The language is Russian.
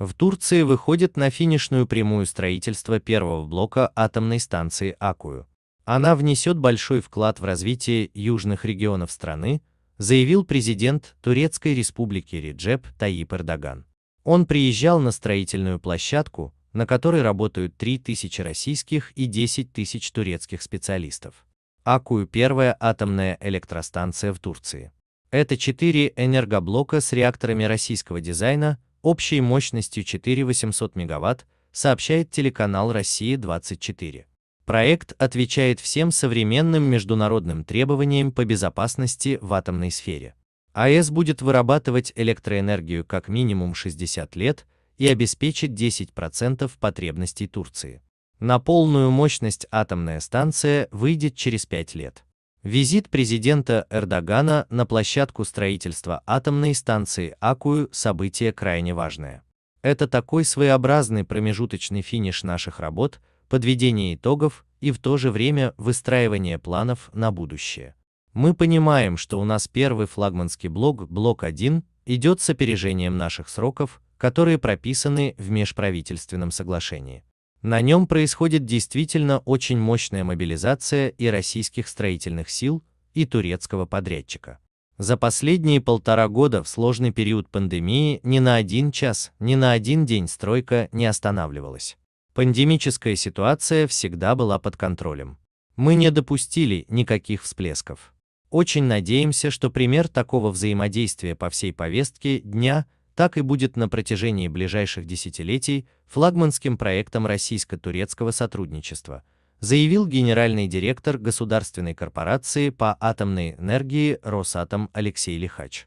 В Турции выходит на финишную прямую строительство первого блока атомной станции Акую. Она внесет большой вклад в развитие южных регионов страны, заявил президент Турецкой республики Реджеп Таип Эрдоган. Он приезжал на строительную площадку, на которой работают 3000 российских и 10 тысяч турецких специалистов. Акую – первая атомная электростанция в Турции. Это четыре энергоблока с реакторами российского дизайна – общей мощностью 4800 мегаватт, сообщает телеканал «Россия-24». Проект отвечает всем современным международным требованиям по безопасности в атомной сфере. АЭС будет вырабатывать электроэнергию как минимум 60 лет и обеспечит 10% потребностей Турции. На полную мощность атомная станция выйдет через 5 лет. Визит президента Эрдогана на площадку строительства атомной станции Акую – событие крайне важное. Это такой своеобразный промежуточный финиш наших работ, подведение итогов и в то же время выстраивание планов на будущее. Мы понимаем, что у нас первый флагманский блок, блок 1, идет с опережением наших сроков, которые прописаны в межправительственном соглашении. На нем происходит действительно очень мощная мобилизация и российских строительных сил, и турецкого подрядчика. За последние полтора года в сложный период пандемии ни на один час, ни на один день стройка не останавливалась. Пандемическая ситуация всегда была под контролем. Мы не допустили никаких всплесков. Очень надеемся, что пример такого взаимодействия по всей повестке дня – так и будет на протяжении ближайших десятилетий флагманским проектом российско-турецкого сотрудничества, заявил генеральный директор Государственной корпорации по атомной энергии «Росатом» Алексей Лихач.